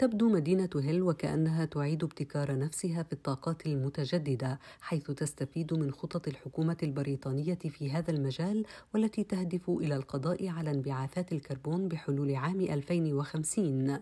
تبدو مدينة هيل وكأنها تعيد ابتكار نفسها في الطاقات المتجددة حيث تستفيد من خطط الحكومة البريطانية في هذا المجال والتي تهدف إلى القضاء على انبعاثات الكربون بحلول عام 2050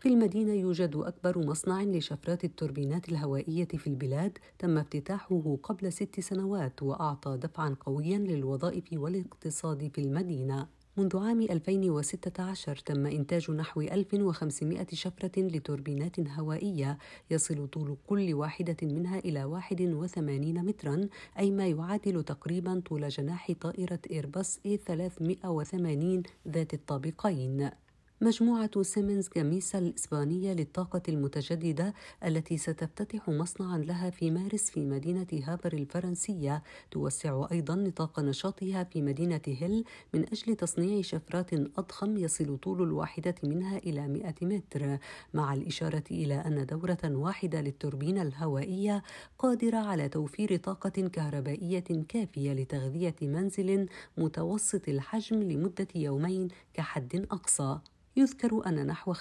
في المدينة يوجد أكبر مصنع لشفرات التوربينات الهوائية في البلاد تم افتتاحه قبل ست سنوات وأعطى دفعا قويا للوظائف والاقتصاد في المدينة منذ عام 2016 تم إنتاج نحو 1500 شفرة لتوربينات هوائية يصل طول كل واحدة منها إلى 81 مترا أي ما يعادل تقريبا طول جناح طائرة إيرباص A380 ذات الطابقين مجموعة سيمنز جميسة الإسبانية للطاقة المتجددة التي ستفتتح مصنعا لها في مارس في مدينة هافر الفرنسية توسع أيضا نطاق نشاطها في مدينة هيل من أجل تصنيع شفرات أضخم يصل طول الواحدة منها إلى 100 متر مع الإشارة إلى أن دورة واحدة للتوربين الهوائية قادرة على توفير طاقة كهربائية كافية لتغذية منزل متوسط الحجم لمدة يومين كحد أقصى يذكر أن نحو 25%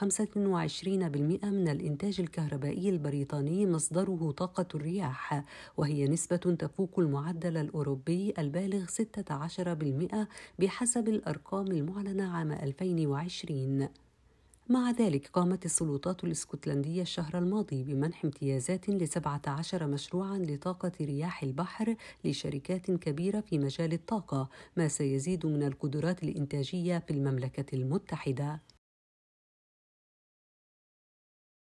من الإنتاج الكهربائي البريطاني مصدره طاقة الرياح وهي نسبة تفوق المعدل الأوروبي البالغ 16% بحسب الأرقام المعلنة عام 2020 مع ذلك قامت السلطات الاسكتلندية الشهر الماضي بمنح امتيازات ل 17 مشروعا لطاقة رياح البحر لشركات كبيرة في مجال الطاقة ما سيزيد من القدرات الإنتاجية في المملكة المتحدة